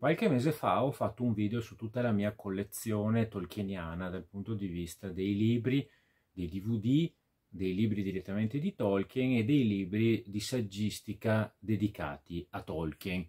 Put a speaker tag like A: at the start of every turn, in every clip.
A: Qualche mese fa ho fatto un video su tutta la mia collezione tolkieniana dal punto di vista dei libri, dei DVD, dei libri direttamente di Tolkien e dei libri di saggistica dedicati a Tolkien.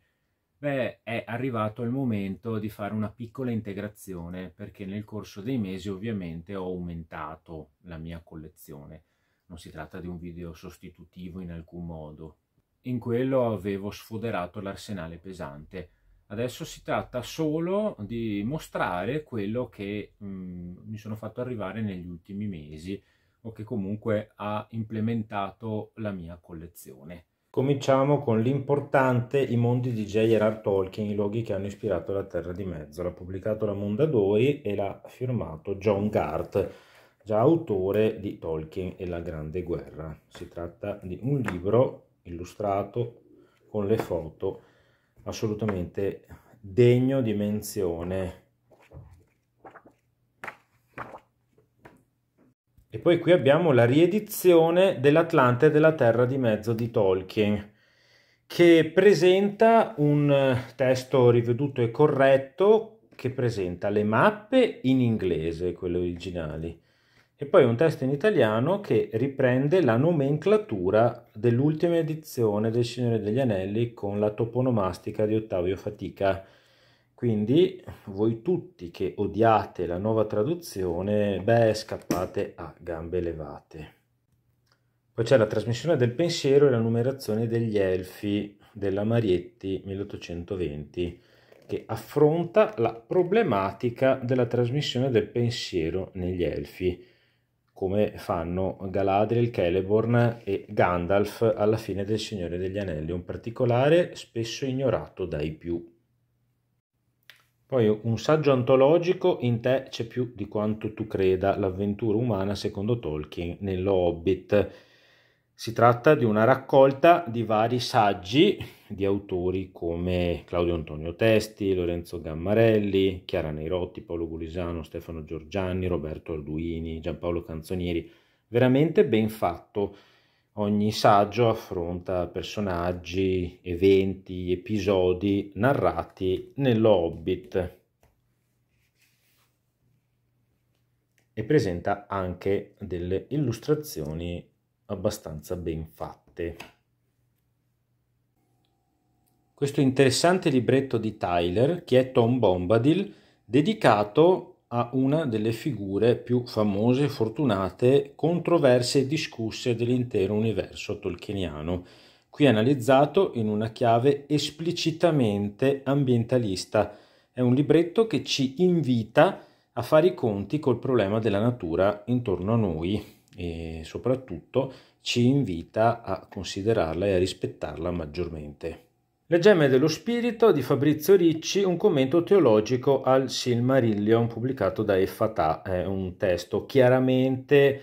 A: Beh, è arrivato il momento di fare una piccola integrazione perché nel corso dei mesi ovviamente ho aumentato la mia collezione. Non si tratta di un video sostitutivo in alcun modo. In quello avevo sfoderato l'arsenale pesante Adesso si tratta solo di mostrare quello che mh, mm, mi sono fatto arrivare negli ultimi mesi o che comunque ha implementato la mia collezione. Cominciamo con l'importante I mondi di J.R.R. Tolkien, i luoghi che hanno ispirato la Terra di Mezzo. L'ha pubblicato la Mondadori e l'ha firmato John Gart, già autore di Tolkien e la Grande Guerra. Si tratta di un libro illustrato con le foto assolutamente degno di menzione. E poi qui abbiamo la riedizione dell'Atlante della Terra di Mezzo di Tolkien, che presenta un eh, testo riveduto e corretto che presenta le mappe in inglese, quelle originali, e poi un testo in italiano che riprende la nomenclatura dell'ultima edizione del Signore degli Anelli con la toponomastica di Ottavio Fatica. Quindi voi tutti che odiate la nuova traduzione, beh, scappate a gambe levate. Poi c'è la trasmissione del pensiero e la numerazione degli elfi della Marietti 1820 che affronta la problematica della trasmissione del pensiero negli elfi come fanno Galadriel, Celeborn e Gandalf alla fine del Signore degli Anelli, un particolare spesso ignorato dai più. Poi un saggio antologico, in te c'è più di quanto tu creda, l'avventura umana secondo Tolkien nello Hobbit. Si tratta di una raccolta di vari saggi di autori come Claudio Antonio Testi, Lorenzo Gammarelli, Chiara Neirotti, Paolo Gulisano, Stefano Giorgiani, Roberto Alduini, Giampaolo Canzonieri. Veramente ben fatto. Ogni saggio affronta personaggi, eventi, episodi narrati nello Hobbit. e presenta anche delle illustrazioni abbastanza ben fatte questo interessante libretto di Tyler, che è Tom Bombadil, dedicato a una delle figure più famose, fortunate, controverse e discusse dell'intero universo tolkieniano, qui analizzato in una chiave esplicitamente ambientalista. È un libretto che ci invita a fare i conti col problema della natura intorno a noi e soprattutto ci invita a considerarla e a rispettarla maggiormente. Le gemme dello spirito di Fabrizio Ricci, un commento teologico al Silmarillion pubblicato da Effatà, è un testo chiaramente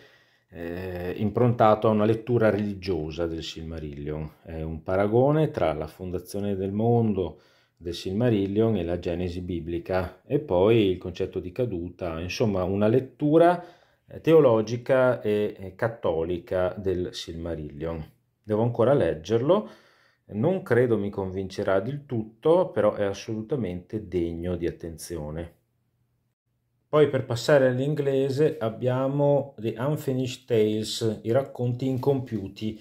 A: eh, improntato a una lettura religiosa del Silmarillion, è un paragone tra la fondazione del mondo del Silmarillion e la Genesi biblica e poi il concetto di caduta, insomma una lettura eh, teologica e cattolica del Silmarillion. Devo ancora leggerlo non credo mi convincerà del tutto, però è assolutamente degno di attenzione. Poi per passare all'inglese abbiamo The Unfinished Tales, i racconti incompiuti,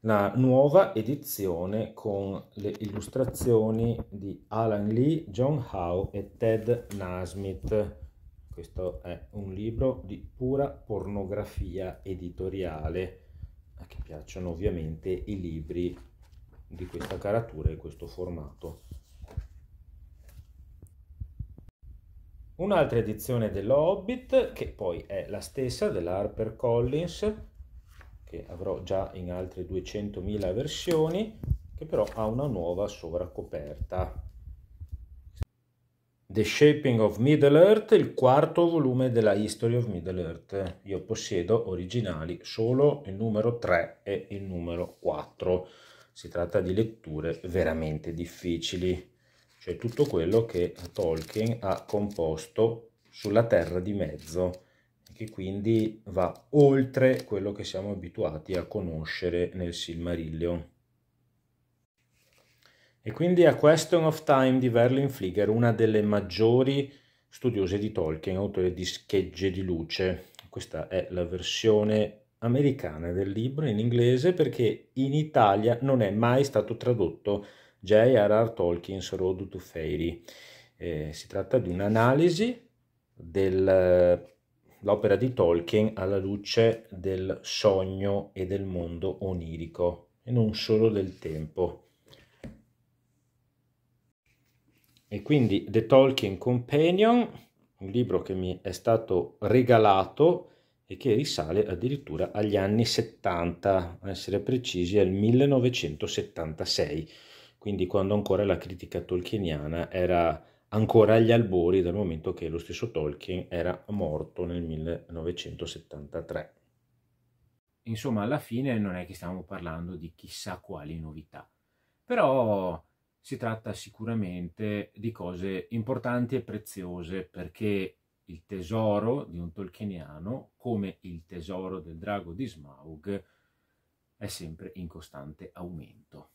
A: la nuova edizione con le illustrazioni di Alan Lee, John Howe e Ted Nasmith. Questo è un libro di pura pornografia editoriale, a chi piacciono ovviamente i libri di questa caratura e questo formato. Un'altra edizione dello Hobbit, che poi è la stessa della Harper Collins, che avrò già in altre 200.000 versioni, che però ha una nuova sovraccoperta. The Shaping of Middle Earth, il quarto volume della History of Middle Earth. Io possiedo originali solo il numero 3 e il numero 4 si tratta di letture veramente difficili, cioè tutto quello che Tolkien ha composto sulla terra di mezzo che quindi va oltre quello che siamo abituati a conoscere nel Silmarillion. E quindi a Question of Time di Verlin Flieger, una delle maggiori studiose di Tolkien, autore di Schegge di luce. Questa è la versione americana del libro in inglese perché in Italia non è mai stato tradotto J.R.R. Tolkien's Road to Fairy. Eh, si tratta di un'analisi dell'opera eh, di Tolkien alla luce del sogno e del mondo onirico e non solo del tempo. E quindi The Tolkien Companion, un libro che mi è stato regalato e che risale addirittura agli anni 70, a essere precisi al 1976, quindi quando ancora la critica tolkieniana era ancora agli albori dal momento che lo stesso Tolkien era morto nel 1973. Insomma, alla fine non è che stiamo parlando di chissà quali novità, però si tratta sicuramente di cose importanti e preziose perché il tesoro di un tolkieniano, come il tesoro del drago di Smaug, è sempre in costante aumento.